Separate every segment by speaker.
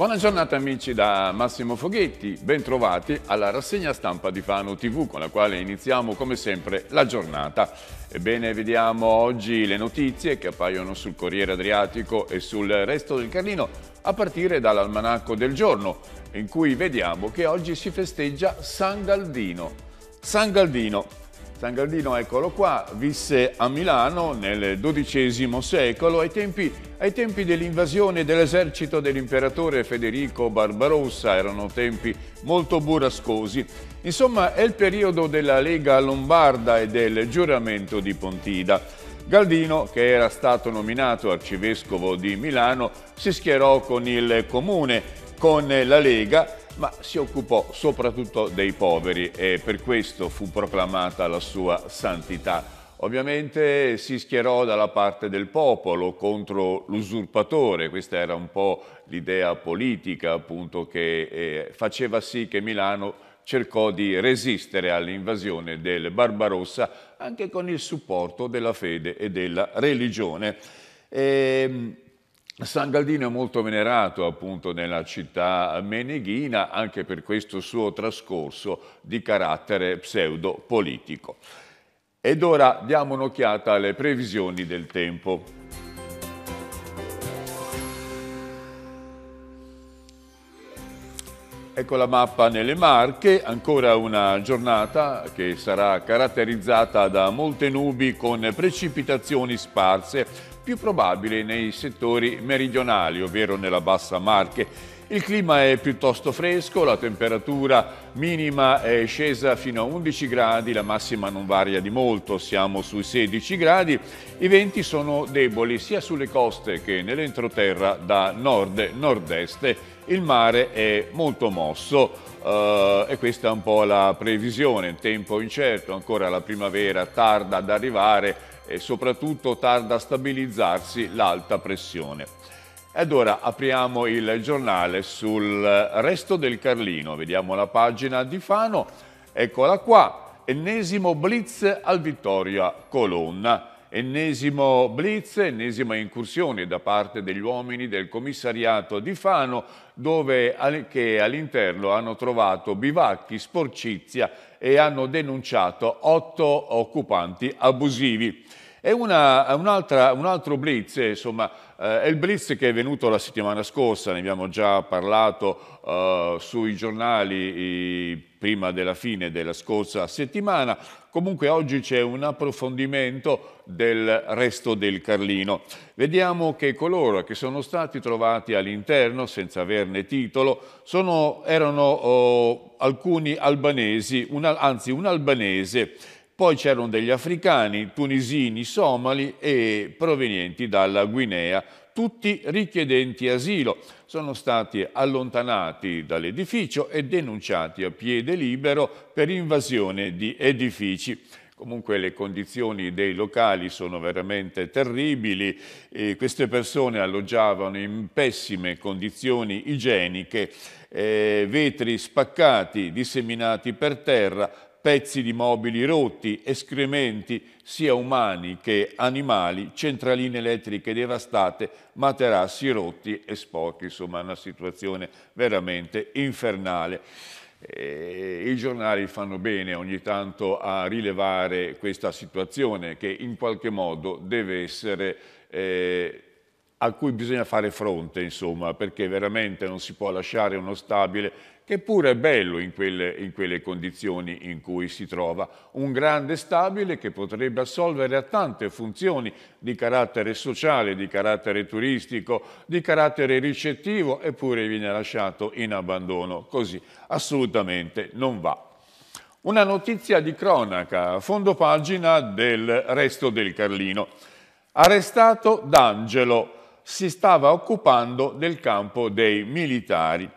Speaker 1: Buona giornata amici da Massimo Foghetti, bentrovati alla rassegna stampa di Fano TV con la quale iniziamo come sempre la giornata. Ebbene vediamo oggi le notizie che appaiono sul Corriere Adriatico e sul resto del Carlino a partire dall'almanacco del giorno in cui vediamo che oggi si festeggia San Galdino. San Galdino, San Galdino, eccolo qua, visse a Milano nel XII secolo ai tempi, tempi dell'invasione dell'esercito dell'imperatore Federico Barbarossa, erano tempi molto burrascosi. Insomma, è il periodo della Lega Lombarda e del giuramento di Pontida. Galdino, che era stato nominato arcivescovo di Milano, si schierò con il comune, con la Lega ma si occupò soprattutto dei poveri e per questo fu proclamata la sua santità. Ovviamente si schierò dalla parte del popolo contro l'usurpatore, questa era un po' l'idea politica appunto che eh, faceva sì che Milano cercò di resistere all'invasione del Barbarossa anche con il supporto della fede e della religione. E, ehm, San Galdino è molto venerato appunto nella città meneghina anche per questo suo trascorso di carattere pseudo-politico. Ed ora diamo un'occhiata alle previsioni del tempo. Ecco la mappa nelle Marche, ancora una giornata che sarà caratterizzata da molte nubi con precipitazioni sparse più probabile nei settori meridionali, ovvero nella bassa Marche. Il clima è piuttosto fresco, la temperatura minima è scesa fino a 11 gradi, la massima non varia di molto, siamo sui 16 gradi. I venti sono deboli sia sulle coste che nell'entroterra da nord-nord-est. Il mare è molto mosso. Uh, e questa è un po' la previsione, tempo incerto, ancora la primavera tarda ad arrivare e soprattutto tarda a stabilizzarsi l'alta pressione. ora apriamo il giornale sul resto del Carlino, vediamo la pagina di Fano, eccola qua, ennesimo blitz al Vittoria Colonna ennesimo blitz, ennesima incursione da parte degli uomini del commissariato di Fano dove, che all'interno hanno trovato bivacchi, sporcizia e hanno denunciato otto occupanti abusivi. E un, un altro blitz, eh, insomma, eh, è il blitz che è venuto la settimana scorsa, ne abbiamo già parlato eh, sui giornali i, prima della fine della scorsa settimana, Comunque oggi c'è un approfondimento del resto del Carlino. Vediamo che coloro che sono stati trovati all'interno senza averne titolo sono, erano oh, alcuni albanesi, un, anzi un albanese, poi c'erano degli africani, tunisini, somali e provenienti dalla Guinea tutti richiedenti asilo sono stati allontanati dall'edificio e denunciati a piede libero per invasione di edifici. Comunque le condizioni dei locali sono veramente terribili, eh, queste persone alloggiavano in pessime condizioni igieniche, eh, vetri spaccati, disseminati per terra, pezzi di mobili rotti, escrementi sia umani che animali, centraline elettriche devastate, materassi rotti e sporchi, insomma una situazione veramente infernale. Eh, I giornali fanno bene ogni tanto a rilevare questa situazione che in qualche modo deve essere eh, a cui bisogna fare fronte, insomma, perché veramente non si può lasciare uno stabile che pure è bello in quelle, in quelle, condizioni in cui si trova, un grande stabile che potrebbe assolvere a tante funzioni di carattere sociale, di carattere turistico, di carattere ricettivo, eppure viene lasciato in abbandono, così assolutamente non va. Una notizia di cronaca, fondo pagina del Resto del Carlino. Arrestato D'Angelo, si stava occupando del campo dei militari.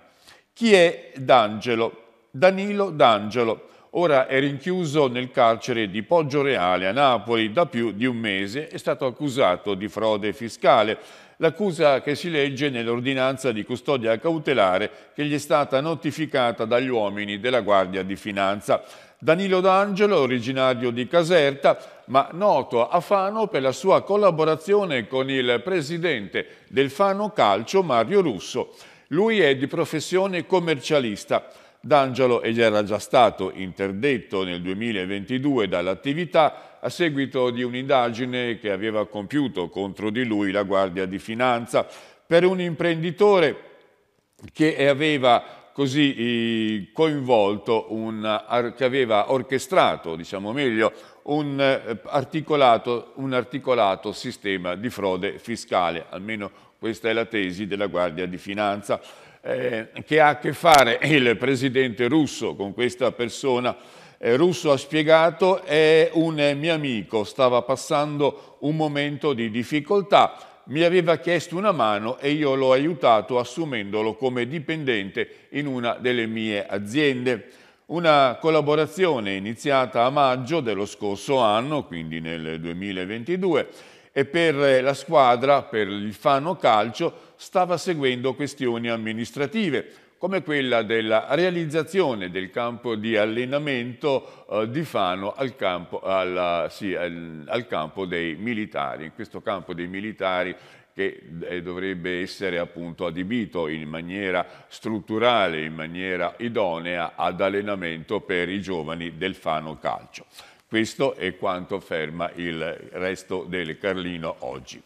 Speaker 1: Chi è D'Angelo? Danilo D'Angelo. Ora è rinchiuso nel carcere di Poggio Reale a Napoli da più di un mese, è stato accusato di frode fiscale, l'accusa che si legge nell'ordinanza di custodia cautelare che gli è stata notificata dagli uomini della Guardia di Finanza. Danilo D'Angelo, originario di Caserta, ma noto a Fano per la sua collaborazione con il presidente del Fano Calcio Mario Russo. Lui è di professione commercialista. D'Angelo ed era già stato interdetto nel 2022 dall'attività a seguito di un'indagine che aveva compiuto contro di lui la Guardia di Finanza per un imprenditore che aveva così eh, coinvolto, un, che aveva orchestrato, diciamo meglio, un eh, articolato, un articolato sistema di frode fiscale, almeno questa è la tesi della Guardia di Finanza eh, che ha a che fare il presidente russo con questa persona. Eh, russo ha spiegato è un mio amico, stava passando un momento di difficoltà, mi aveva chiesto una mano e io l'ho aiutato assumendolo come dipendente in una delle mie aziende. Una collaborazione iniziata a maggio dello scorso anno, quindi nel 2022, e per eh, la squadra, per il Fano Calcio, stava seguendo questioni amministrative, come quella della realizzazione del campo di allenamento eh, di Fano al campo, alla, sì, al, al campo dei militari, in questo campo dei militari che eh, dovrebbe essere appunto adibito in maniera strutturale, in maniera idonea ad allenamento per i giovani del Fano Calcio. Questo è quanto ferma il resto del Carlino oggi.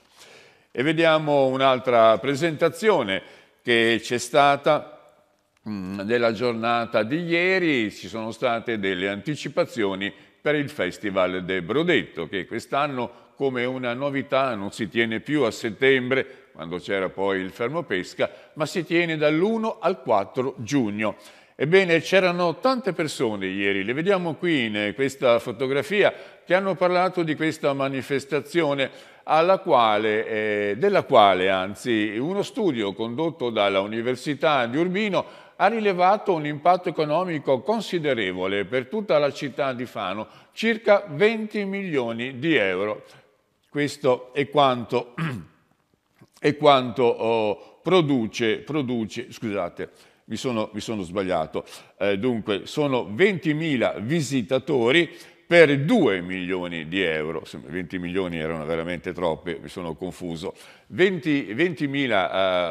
Speaker 1: E vediamo un'altra presentazione che c'è stata nella mm, giornata di ieri. Ci sono state delle anticipazioni per il Festival del Brodetto, che quest'anno come una novità non si tiene più a settembre, quando c'era poi il fermo pesca, ma si tiene dall'1 al 4 giugno. Ebbene, c'erano tante persone ieri, le vediamo qui in eh, questa fotografia, che hanno parlato di questa manifestazione quale, eh, della quale anzi, uno studio condotto dalla Università di Urbino ha rilevato un impatto economico considerevole per tutta la città di Fano, circa 20 milioni di euro. Questo è quanto, è quanto oh, produce, produce, scusate, mi sono, mi sono sbagliato. Eh, dunque, sono 20.000 visitatori per 2 milioni di euro, 20 milioni erano veramente troppe, mi sono confuso, 20.000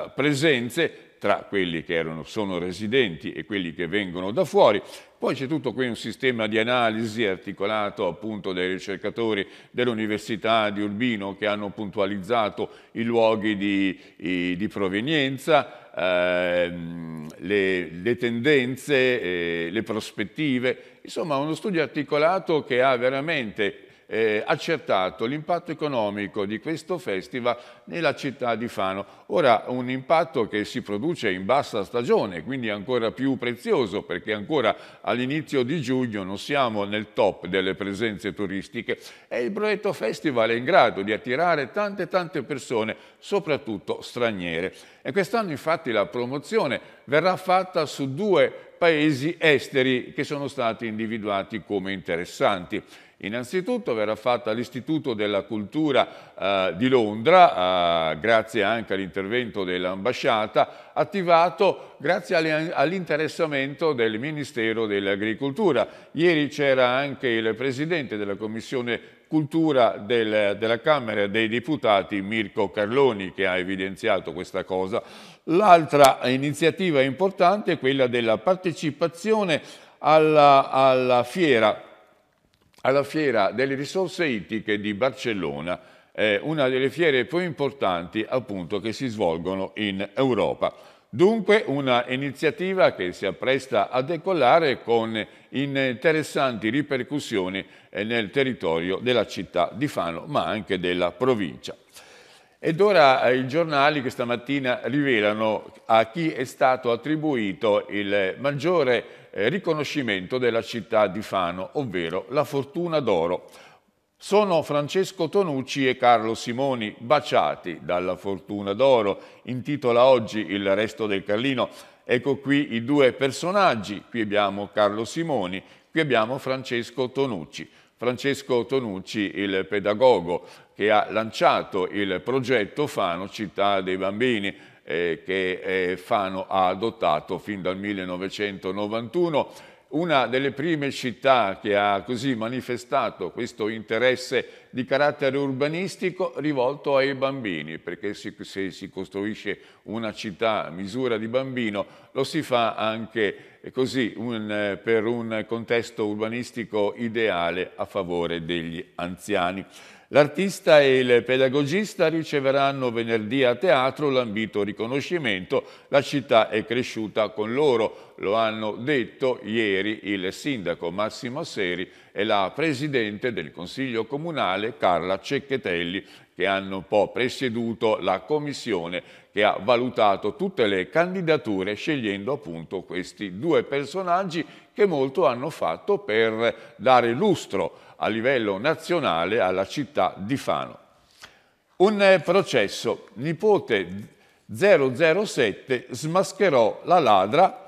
Speaker 1: eh, presenze tra quelli che erano, sono residenti e quelli che vengono da fuori. Poi c'è tutto qui un sistema di analisi articolato appunto dai ricercatori dell'Università di Urbino che hanno puntualizzato i luoghi di, di provenienza, ehm, le, le, tendenze, eh, le prospettive, insomma uno studio articolato che ha veramente eh, accertato l'impatto economico di questo festival nella città di Fano. Ora un impatto che si produce in bassa stagione, quindi ancora più prezioso perché ancora all'inizio di giugno non siamo nel top delle presenze turistiche e il Broetto Festival è in grado di attirare tante tante persone, soprattutto straniere. E quest'anno infatti la promozione verrà fatta su due paesi esteri che sono stati individuati come interessanti. Innanzitutto verrà fatta all'Istituto della Cultura eh, di Londra, eh, grazie anche all'intervento dell'ambasciata, attivato grazie all'interessamento del Ministero dell'Agricoltura. Ieri c'era anche il Presidente della Commissione Cultura del, della Camera dei Deputati, Mirko Carloni, che ha evidenziato questa cosa L'altra iniziativa importante è quella della partecipazione alla, alla, fiera, alla fiera delle risorse ittiche di Barcellona, eh, una delle fiere più importanti appunto che si svolgono in Europa. Dunque una iniziativa che si appresta a decollare con interessanti ripercussioni eh, nel territorio della città di Fano ma anche della provincia. Ed ora eh, i giornali questa mattina rivelano a chi è stato attribuito il maggiore eh, riconoscimento della città di Fano, ovvero la Fortuna d'Oro. Sono Francesco Tonucci e Carlo Simoni, baciati dalla Fortuna d'Oro, intitola oggi Il resto del Carlino. Ecco qui i due personaggi, qui abbiamo Carlo Simoni, qui abbiamo Francesco Tonucci. Francesco Tonucci, il pedagogo che ha lanciato il progetto Fano Città dei Bambini eh, che eh, Fano ha adottato fin dal 1991 una delle prime città che ha così manifestato questo interesse di carattere urbanistico rivolto ai bambini, perché se si costruisce una città a misura di bambino lo si fa anche così un, per un contesto urbanistico ideale a favore degli anziani. L'artista e il pedagogista riceveranno venerdì a teatro l'ambito riconoscimento. La città è cresciuta con loro, lo hanno detto ieri il sindaco Massimo Seri e la presidente del Consiglio Comunale Carla Cecchetelli che hanno un po' presieduto la commissione che ha valutato tutte le candidature scegliendo appunto questi due personaggi che molto hanno fatto per dare lustro a livello nazionale alla città di Fano. Un eh, processo, nipote 007 smascherò la ladra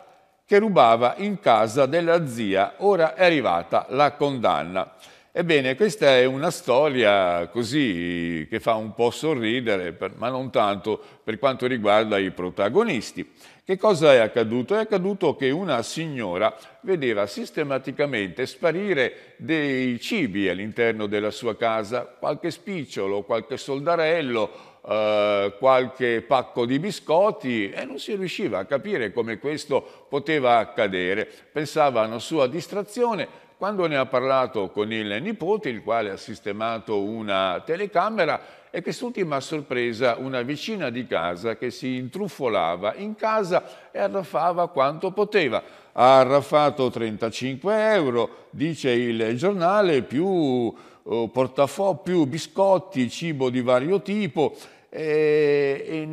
Speaker 1: che rubava in casa della zia, ora è arrivata la condanna. Ebbene, questa è una storia così che fa un po' sorridere, per, ma non tanto per quanto riguarda i protagonisti. Che cosa è accaduto? È accaduto che una signora vedeva sistematicamente sparire dei cibi all'interno della sua casa, qualche spicciolo, qualche soldarello, Uh, qualche pacco di biscotti e non si riusciva a capire come questo poteva accadere. Pensava a una sua distrazione, quando ne ha parlato con il nipote, il quale ha sistemato una telecamera, e quest'ultima ha sorpresa una vicina di casa che si intruffolava in casa e arraffava quanto poteva. Ha arraffato 35 euro, dice il giornale, più eh, portafò, più biscotti, cibo di vario tipo eh,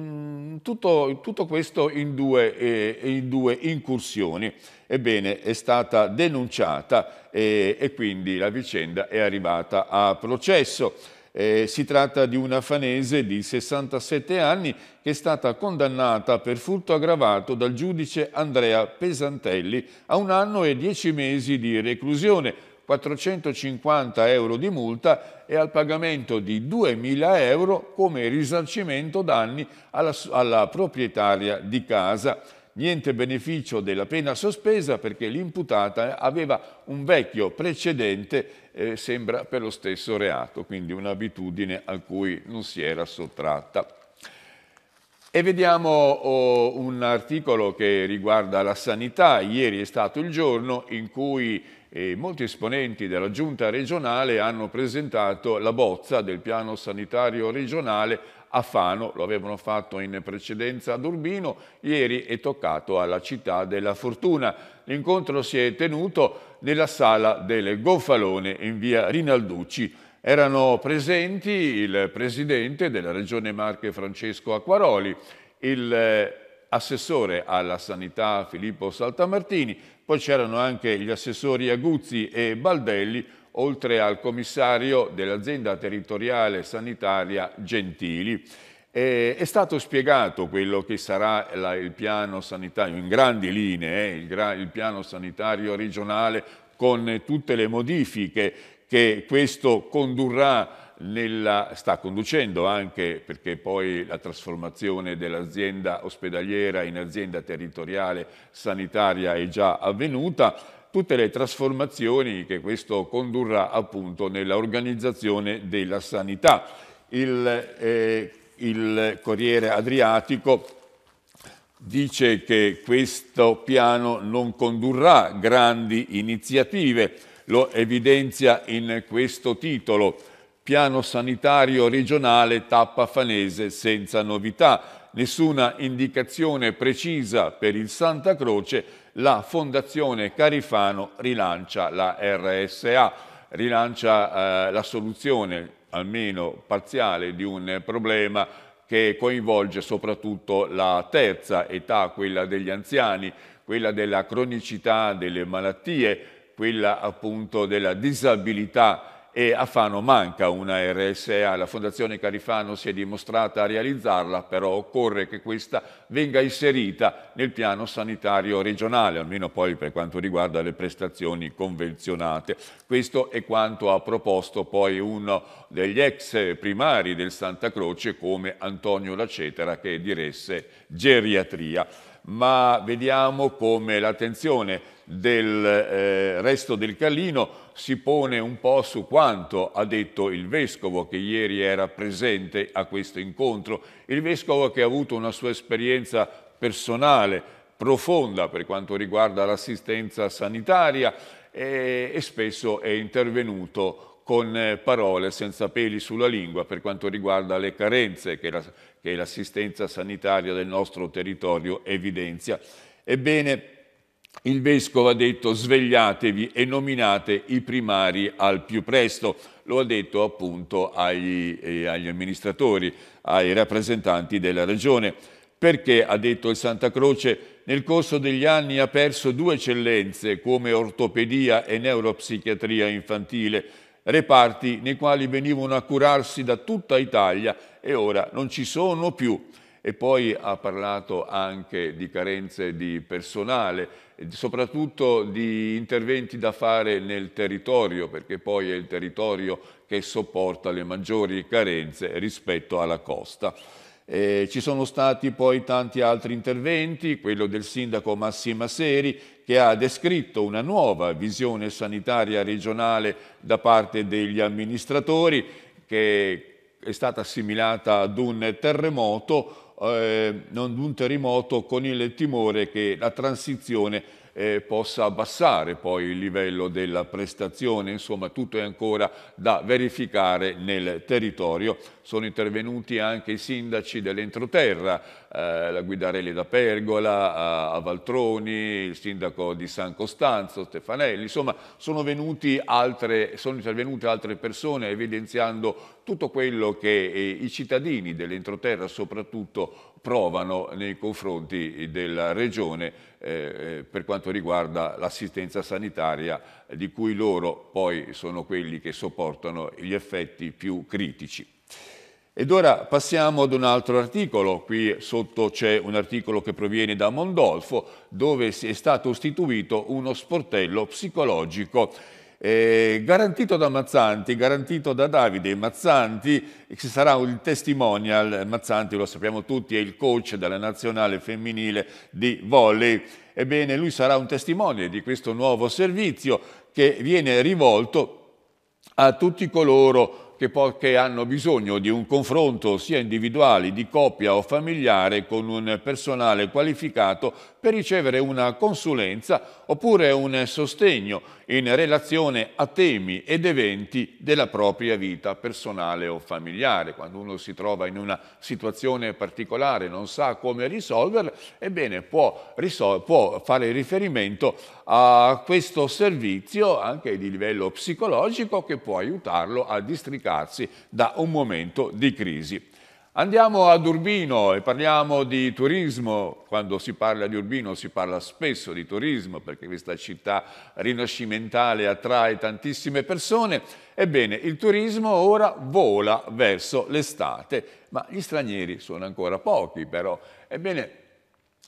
Speaker 1: tutto, tutto, questo in due, eh, in due, incursioni. Ebbene, è stata denunciata eh, e quindi la vicenda è arrivata a processo. Eh, si tratta di una fanese di 67 anni che è stata condannata per furto aggravato dal giudice Andrea Pesantelli a un anno e dieci mesi di reclusione 450 euro di multa e al pagamento di 2.000 euro come risarcimento danni alla, alla proprietaria di casa niente beneficio della pena sospesa perché l'imputata aveva un vecchio precedente, eh, sembra per lo stesso reato, quindi un'abitudine a cui non si era sottratta. E vediamo oh, un articolo che riguarda la sanità. Ieri è stato il giorno in cui e molti esponenti della giunta regionale hanno presentato la bozza del piano sanitario regionale a Fano, lo avevano fatto in precedenza ad Urbino, ieri è toccato alla città della Fortuna. L'incontro si è tenuto nella sala del Gonfalone in via Rinalducci. Erano presenti il presidente della regione Marche Francesco Acquaroli, il assessore alla sanità Filippo Saltamartini, poi c'erano anche gli assessori Aguzzi e Baldelli, oltre al commissario dell'azienda territoriale sanitaria Gentili. Eh, è stato spiegato quello che sarà la, il piano sanitario, in grandi linee, eh, il, il piano sanitario regionale con tutte le modifiche che questo condurrà nella, sta conducendo anche, perché poi la trasformazione dell'azienda ospedaliera in azienda territoriale sanitaria è già avvenuta, tutte le trasformazioni che questo condurrà appunto nell'organizzazione della sanità. Il, eh, il Corriere Adriatico dice che questo piano non condurrà grandi iniziative, lo evidenzia in questo titolo piano sanitario regionale tappa fanese senza novità. Nessuna indicazione precisa per il Santa Croce, la Fondazione Carifano rilancia la RSA, rilancia eh, la soluzione, almeno parziale, di un problema che coinvolge soprattutto la terza età, quella degli anziani, quella della cronicità delle malattie, quella appunto della disabilità e a Fano manca una RSA, la Fondazione Carifano si è dimostrata a realizzarla, però occorre che questa venga inserita nel piano sanitario regionale, almeno poi per quanto riguarda le prestazioni convenzionate. Questo è quanto ha proposto poi uno degli ex primari del Santa Croce come Antonio Lacetera che diresse geriatria ma vediamo come l'attenzione del eh, resto del Callino si pone un po' su quanto ha detto il Vescovo che ieri era presente a questo incontro, il Vescovo che ha avuto una sua esperienza personale, profonda per quanto riguarda l'assistenza sanitaria e, eh, e spesso è intervenuto con eh, parole senza peli sulla lingua per quanto riguarda le carenze che la, che l'assistenza sanitaria del nostro territorio evidenzia. Ebbene, il vescovo ha detto svegliatevi e nominate i primari al più presto. Lo ha detto appunto agli, eh, agli amministratori, ai rappresentanti della regione. Perché, ha detto il Santa Croce, nel corso degli anni ha perso due eccellenze come ortopedia e neuropsichiatria infantile reparti nei quali venivano a curarsi da tutta Italia e ora non ci sono più. E poi ha parlato anche di carenze di personale, soprattutto di interventi da fare nel territorio, perché poi è il territorio che sopporta le maggiori carenze rispetto alla costa. Eh, ci sono stati poi tanti altri interventi, quello del sindaco Massimo Seri, che ha descritto una nuova visione sanitaria regionale da parte degli amministratori che è stata assimilata ad un terremoto, eh, non un terremoto con il timore che la transizione eh, possa abbassare poi il livello della prestazione, insomma tutto è ancora da verificare nel territorio. Sono intervenuti anche i sindaci dell'entroterra, eh, la Guidarelli da Pergola, a, eh, a, Valtroni, il sindaco di San Costanzo, Stefanelli, insomma sono, altre, sono intervenute altre persone evidenziando tutto quello che eh, i cittadini dell'entroterra soprattutto provano nei confronti della Regione eh, eh per quanto riguarda l'assistenza sanitaria di cui loro poi sono quelli che sopportano gli effetti più critici. Ed ora passiamo ad un altro articolo, qui sotto c'è un articolo che proviene da Mondolfo, dove è stato istituito uno sportello psicologico eh, garantito da Mazzanti, garantito da Davide Mazzanti, ci sarà un testimonial, Mazzanti lo sappiamo tutti è il coach della nazionale femminile di volley, ebbene lui sarà un testimone di questo nuovo servizio che viene rivolto a tutti coloro che, che hanno bisogno di un confronto sia individuale, di coppia o familiare con un personale qualificato per ricevere una consulenza oppure un sostegno in relazione a temi ed eventi della propria vita personale o familiare. Quando uno si trova in una situazione particolare, e non sa come risolverla, ebbene può, risol può fare riferimento a questo servizio anche di livello psicologico che può aiutarlo a districarsi da un momento di crisi. Andiamo ad Urbino e parliamo di turismo. Quando si parla di Urbino si parla spesso di turismo perché questa città rinascimentale attrae tantissime persone. Ebbene, il turismo ora vola verso l'estate, ma gli stranieri sono ancora pochi però. Ebbene,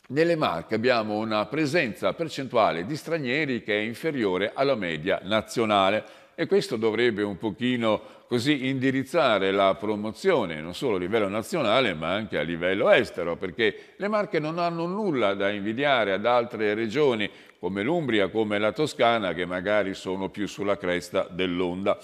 Speaker 1: nelle Marche abbiamo una presenza percentuale di stranieri che è inferiore alla media nazionale e questo dovrebbe un pochino così indirizzare la promozione non solo a livello nazionale ma anche a livello estero, perché le Marche non hanno nulla da invidiare ad altre regioni come l'Umbria, come la Toscana, che magari sono più sulla cresta dell'onda.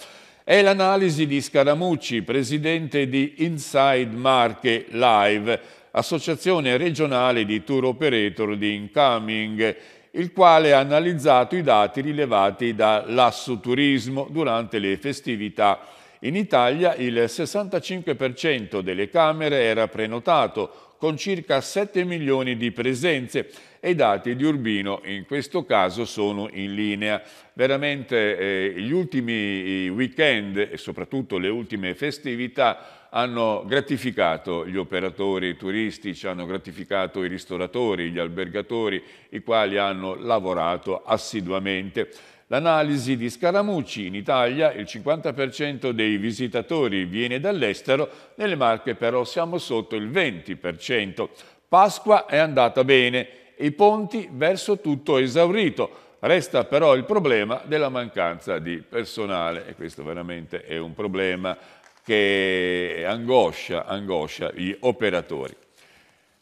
Speaker 1: È l'analisi di Scaramucci, presidente di Inside Marche Live, associazione regionale di tour operator di Incoming, il quale ha analizzato i dati rilevati da Lasso Turismo durante le festività in Italia il 65% delle camere era prenotato, con circa 7 milioni di presenze e i dati di Urbino in questo caso sono in linea. Veramente eh, gli ultimi weekend e soprattutto le ultime festività hanno gratificato gli operatori turistici, hanno gratificato i ristoratori, gli albergatori, i quali hanno lavorato assiduamente. L'analisi di Scaramucci, in Italia il 50% dei visitatori viene dall'estero, nelle Marche però siamo sotto il 20%. Pasqua è andata bene, i ponti verso tutto esaurito, Resta però il problema della mancanza di personale e questo veramente è un problema che angoscia, angoscia gli operatori.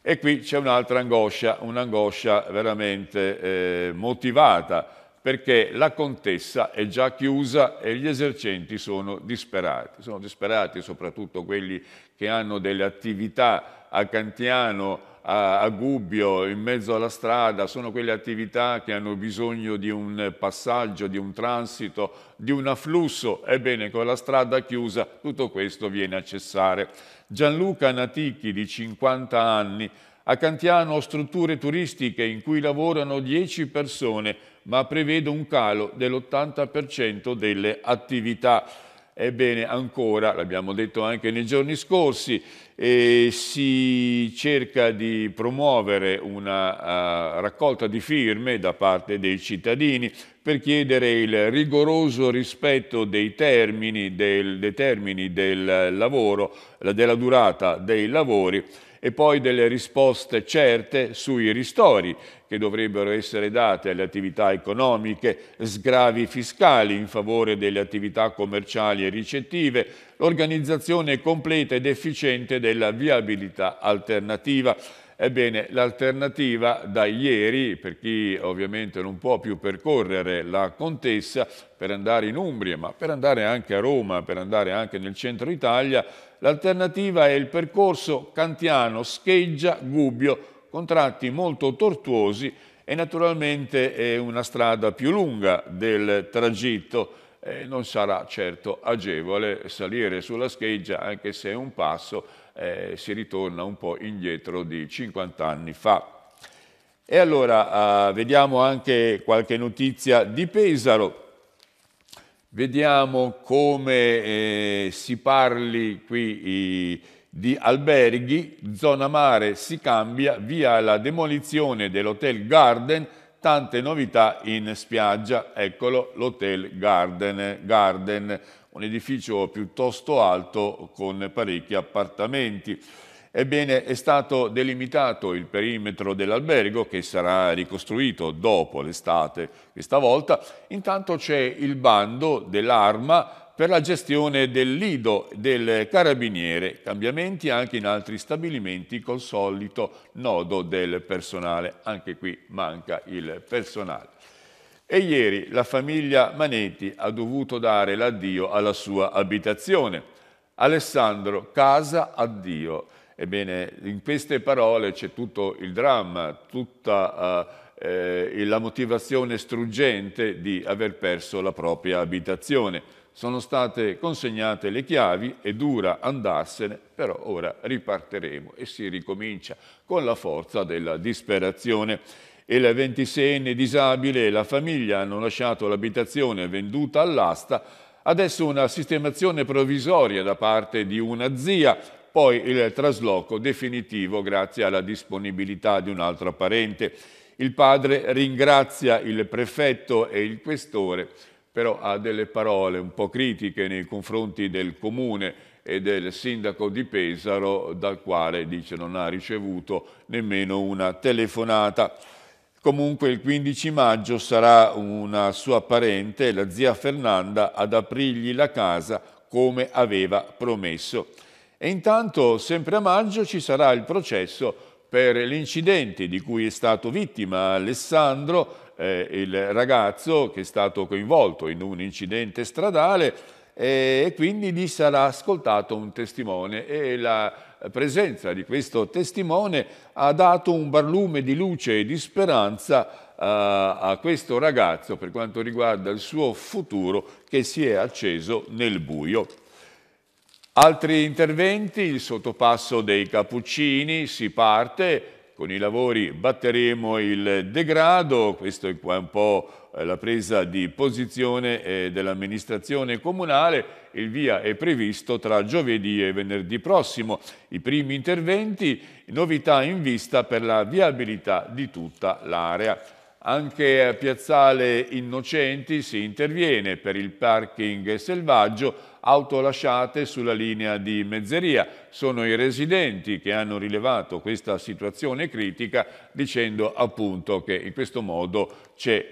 Speaker 1: E qui c'è un'altra angoscia, un'angoscia veramente eh, motivata perché la contessa è già chiusa e gli esercenti sono disperati. Sono disperati soprattutto quelli che hanno delle attività a Cantiano, a, a Gubbio, in mezzo alla strada, sono quelle attività che hanno bisogno di un passaggio, di un transito, di un afflusso. Ebbene, con la strada chiusa tutto questo viene a cessare. Gianluca Natichi, di 50 anni, a Cantiano strutture turistiche in cui lavorano 10 persone ma prevede un calo dell'80% delle attività. Ebbene, ancora, l'abbiamo detto anche nei giorni scorsi, eh, si cerca di promuovere una uh, raccolta di firme da parte dei cittadini per chiedere il rigoroso rispetto dei termini del, dei termini del lavoro, della durata dei lavori e poi delle risposte certe sui ristori che dovrebbero essere date alle attività economiche, sgravi fiscali in favore delle attività commerciali e ricettive, l'organizzazione completa ed efficiente della viabilità alternativa. Ebbene, l'alternativa da ieri, per chi ovviamente non può più percorrere la Contessa, per andare in Umbria, ma per andare anche a Roma, per andare anche nel centro Italia, L'alternativa è il percorso Cantiano, Scheggia, Gubbio, con tratti molto tortuosi e naturalmente è una strada più lunga del tragitto. Eh, non sarà certo agevole salire sulla scheggia anche se è un passo eh, si ritorna un po' indietro di 50 anni fa. E allora eh, vediamo anche qualche notizia di Pesaro. Vediamo come eh, si parli qui eh, di alberghi, zona mare si cambia via la demolizione dell'Hotel Garden, tante novità in spiaggia, eccolo l'Hotel Garden, Garden, un edificio piuttosto alto con parecchi appartamenti. Ebbene, è stato delimitato il perimetro dell'albergo che sarà ricostruito dopo l'estate questa volta. Intanto c'è il bando dell'arma per la gestione del lido del carabiniere, cambiamenti anche in altri stabilimenti col solito nodo del personale, anche qui manca il personale. E ieri la famiglia Manetti ha dovuto dare l'addio alla sua abitazione. Alessandro, casa, addio. Ebbene, in queste parole c'è tutto il dramma, tutta eh, eh la motivazione struggente di aver perso la propria abitazione. Sono state consegnate le chiavi, è dura andarsene, però ora riparteremo e si ricomincia con la forza della disperazione e la 26enne disabile e la famiglia hanno lasciato l'abitazione venduta all'asta, adesso una sistemazione provvisoria da parte di una zia poi il trasloco definitivo grazie alla disponibilità di un'altra parente. Il padre ringrazia il prefetto e il questore, però ha delle parole un po' critiche nei confronti del comune e del sindaco di Pesaro, dal quale, dice, non ha ricevuto nemmeno una telefonata. Comunque il 15 maggio sarà una sua parente, la zia Fernanda, ad aprirgli la casa come aveva promesso. E intanto, sempre a maggio, ci sarà il processo per l'incidente di cui è stato vittima Alessandro, eh, il ragazzo che è stato coinvolto in un incidente stradale eh, e quindi lì sarà ascoltato un testimone e la presenza di questo testimone ha dato un barlume di luce e di speranza eh, a, questo ragazzo per quanto riguarda il suo futuro che si è acceso nel buio. Altri interventi, il sottopasso dei Cappuccini, si parte, con i lavori batteremo il degrado, questa è un po' eh, la presa di posizione eh, dell'amministrazione comunale, il via è previsto tra giovedì e venerdì prossimo. I primi interventi, novità in vista per la viabilità di tutta l'area. Anche a Piazzale Innocenti si interviene per il parking selvaggio, auto lasciate sulla linea di Mezzeria. Sono i residenti che hanno rilevato questa situazione critica dicendo appunto che in questo modo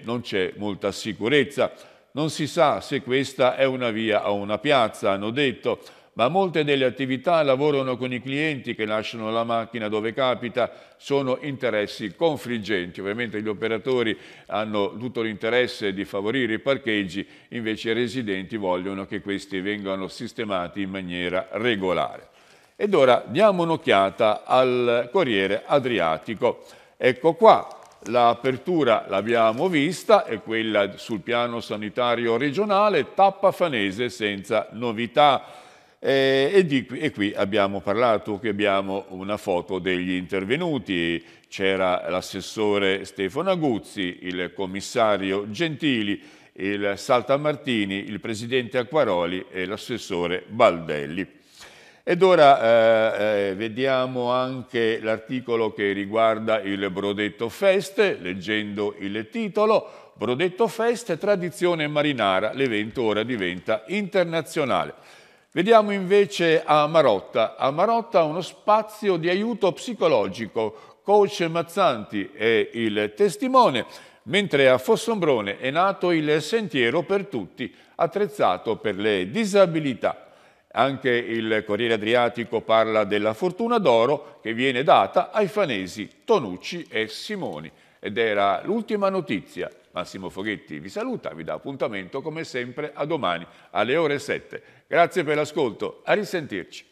Speaker 1: non c'è molta sicurezza. Non si sa se questa è una via o una piazza, hanno detto ma molte delle attività lavorano con i clienti che lasciano la macchina dove capita, sono interessi confliggenti. Ovviamente gli operatori hanno tutto l'interesse di favorire i parcheggi, invece i residenti vogliono che questi vengano sistemati in maniera regolare. Ed ora diamo un'occhiata al Corriere Adriatico. Ecco qua, l'apertura l'abbiamo vista, è quella sul piano sanitario regionale, tappa fanese senza novità. Eh, e, di, e, qui abbiamo parlato, qui abbiamo una foto degli intervenuti, c'era l'assessore Stefano Aguzzi, il commissario Gentili, il Saltamartini, il presidente Acquaroli e l'assessore Baldelli. Ed ora eh, eh vediamo anche l'articolo che riguarda il Brodetto Fest, leggendo il titolo Brodetto Fest, tradizione marinara, l'evento ora diventa internazionale. Vediamo invece a Marotta. A Marotta uno spazio di aiuto psicologico. Coach Mazzanti è il testimone, mentre a Fossombrone è nato il Sentiero per Tutti, attrezzato per le disabilità. Anche il Corriere Adriatico parla della fortuna d'oro che viene data ai fanesi Tonucci e Simoni. Ed era l'ultima notizia. Massimo Foghetti vi saluta, vi dà appuntamento come sempre a domani alle ore 7. Grazie per l'ascolto, a risentirci.